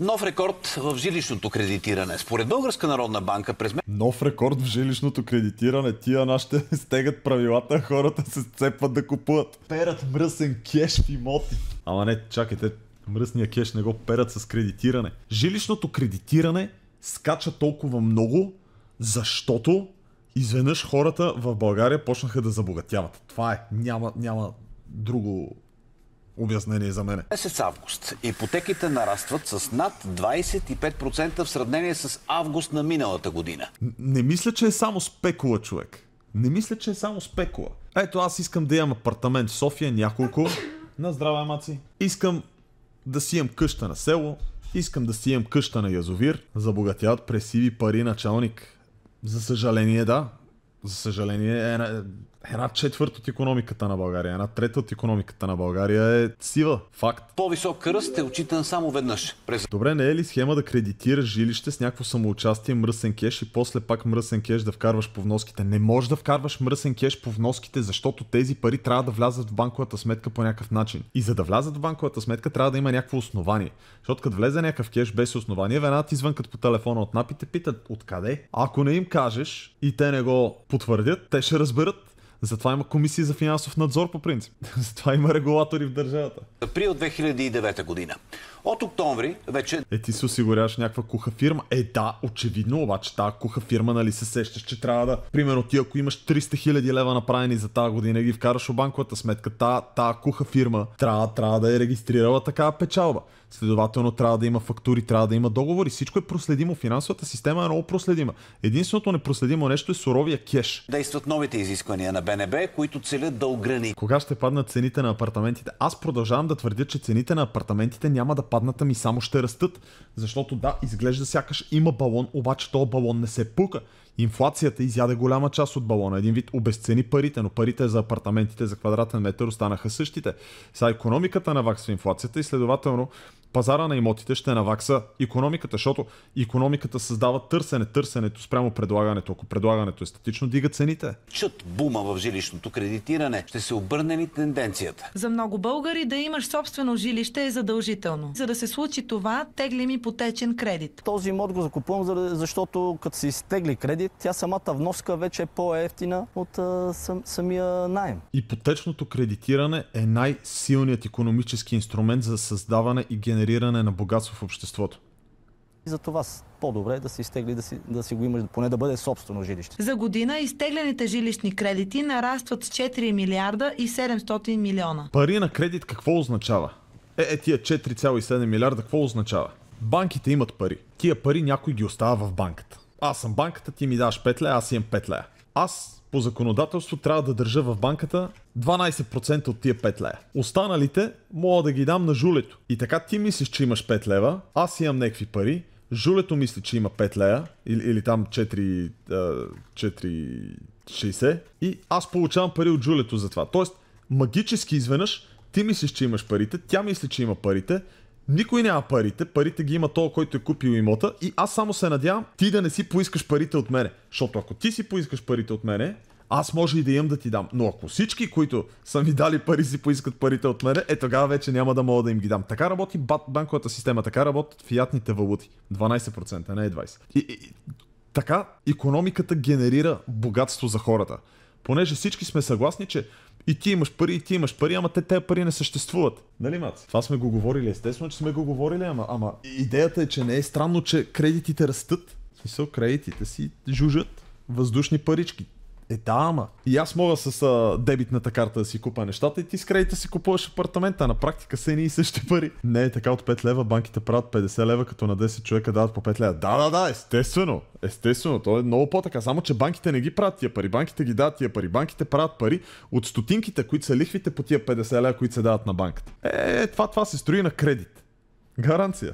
Нов рекорд в жилищното кредитиране. Според Българска народна банка през месец... Нов рекорд в жилищното кредитиране. Тия нашите стегат правилата, хората се цепват да купуват. Перат мръсен кеш в имоти. Ама не, чакайте, мръсния кеш не го перат с кредитиране. Жилищното кредитиране скача толкова много, защото изведнъж хората в България почнаха да забогатяват. Това е, няма, няма друго обяснение за мене. Месец август. Ипотеките нарастват с над 25% в сравнение с август на миналата година. не мисля, че е само спекула, човек. Не мисля, че е само спекула. Ето, аз искам да имам апартамент в София, няколко. На здраве, маци. Искам да си имам къща на село. Искам да си имам къща на язовир. Забогатяват пресиви пари началник. За съжаление, да. За съжаление, е, е една четвърт от економиката на България, една трета от економиката на България е сива. Факт. По-висок кръст, е очитан само веднъж. През... Добре, не е ли схема да кредитираш жилище с някакво самоучастие, мръсен кеш и после пак мръсен кеш да вкарваш по вноските? Не можеш да вкарваш мръсен кеш по вноските, защото тези пари трябва да влязат в банковата сметка по някакъв начин. И за да влязат в банковата сметка трябва да има някакво основание. Защото като влезе някакъв кеш без основание, веднага извън като по телефона от напите, питат откъде. Ако не им кажеш и те не го потвърдят, те ще разберат затова има комисии за финансов надзор по принцип. Затова има регулатори в държавата. Април 2009 година. От октомври вече... Е, ти се осигуряваш някаква куха фирма. Е, да, очевидно, обаче тази куха фирма, нали се сещаш, че трябва да... Примерно ти, ако имаш 300 000 лева направени за тази година, ги вкараш в банковата сметка, та, та куха фирма трябва, трябва да е регистрирала такава печалба. Следователно трябва да има фактури, трябва да има договори. Всичко е проследимо. Финансовата система е много проследима. Единственото непроследимо нещо е суровия кеш. Действат новите изисквания на БНБ, които целят да ограни. Кога ще паднат цените на апартаментите? Аз продължавам да твърдя, че цените на апартаментите няма да паднат падната ми само ще растат. Защото да, изглежда сякаш има балон, обаче този балон не се пука. Инфлацията изяде голяма част от балона. Един вид обесцени парите, но парите за апартаментите за квадратен метър останаха същите. Сега економиката наваксва инфлацията и следователно пазара на имотите ще навакса економиката, защото економиката създава търсене, търсенето спрямо предлагането. Ако предлагането е статично, дига цените. Чут бума в жилищното кредитиране. Ще се обърне ли тенденцията? За много българи да имаш собствено жилище е задължително. За да се случи това, тегли ми ипотечен кредит. Този имот го закупувам, защото като се изтегли кредит, тя самата вноска вече е по-ефтина от а, сам, самия найем. Ипотечното кредитиране е най-силният економически инструмент за създаване и генериране генериране на богатство в обществото. И за това по-добре е да се изтегли, да си, да си го имаш, поне да бъде собствено жилище. За година изтеглените жилищни кредити нарастват с 4 милиарда и 700 милиона. Пари на кредит какво означава? Е, е тия 4,7 милиарда какво означава? Банките имат пари. Тия пари някой ги остава в банката. Аз съм банката, ти ми даваш 5 лея, аз имам 5 лея аз по законодателство трябва да държа в банката 12% от тия 5 лева. Останалите мога да ги дам на жулето. И така ти мислиш, че имаш 5 лева, аз имам някакви пари, жулето мисли, че има 5 лея или, или там 4, 4,60 и аз получавам пари от жулето за това. Тоест, магически изведнъж ти мислиш, че имаш парите, тя мисли, че има парите, никой няма парите, парите ги има то, който е купил имота и аз само се надявам ти да не си поискаш парите от мене. Защото ако ти си поискаш парите от мене, аз може и да имам да ти дам. Но ако всички, които са ми дали пари, си поискат парите от мене, е тогава вече няма да мога да им ги дам. Така работи банковата система, така работят фиатните валути. 12%, не е 20%. И, и, и, така економиката генерира богатство за хората. Понеже всички сме съгласни, че и ти имаш пари, и ти имаш пари, ама те тези пари не съществуват. Нали, мац? Това сме го говорили, естествено, че сме го говорили, ама, ама идеята е, че не е странно, че кредитите растат. В смисъл, кредитите си жужат въздушни парички. Е, да, ама. И аз мога с а, дебитната карта да си купа нещата и ти с кредита си купуваш апартамента. На практика са едни и същи пари. Не е така от 5 лева, банките правят 50 лева, като на 10 човека дават по 5 лева. Да, да, да, естествено. Естествено, то е много по-така. Само, че банките не ги правят тия пари. Банките ги дават тия пари. Банките правят пари от стотинките, които са лихвите по тия 50 лева, които се дават на банката. Е, е, е, това, това се строи на кредит. Гаранция.